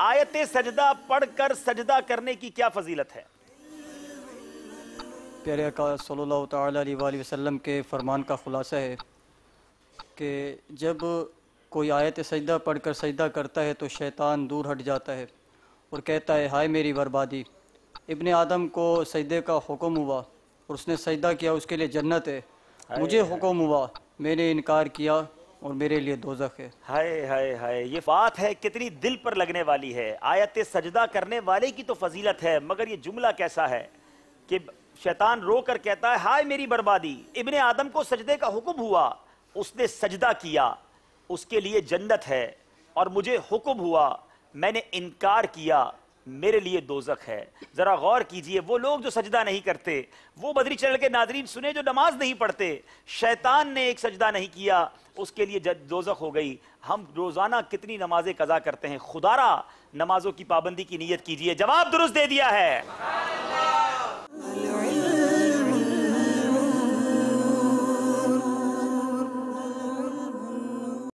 आयत सजदा पढ़कर सजदा करने की क्या फजीलत है प्यारे अकाल सल्लल्लाहु अलैहि वसल्लम के फरमान का ख़ुलासा है कि जब कोई आयत सजदा पढ़कर सजदा करता है तो शैतान दूर हट जाता है और कहता है हाय मेरी बर्बादी इब्ने आदम को सजदे का हुक्म हुआ और उसने सजदा किया उसके लिए जन्नत है मुझे हुक्म हुआ मैंने इनकार किया और मेरे लिए दोजख है हाय हाय हाय ये बात है कितनी दिल पर लगने वाली है आयत सजदा करने वाले की तो फजीलत है मगर ये जुमला कैसा है कि शैतान रो कर कहता है हाय मेरी बर्बादी इबन आदम को सजदे का हुक्म हुआ उसने सजदा किया उसके लिए जन्नत है और मुझे हुक्म हुआ मैंने इनकार किया मेरे लिए दोजक है ज़रा गौर कीजिए वो लोग जो सजदा नहीं करते वो बदरी चैनल के नाजरीन सुने जो नमाज नहीं पढ़ते शैतान ने एक सजदा नहीं किया उसके लिए दोजक हो गई हम रोज़ाना कितनी नमाजें कज़ा करते हैं खुदारा नमाजों की पाबंदी की नीयत कीजिए जवाब दुरुस्त दे दिया है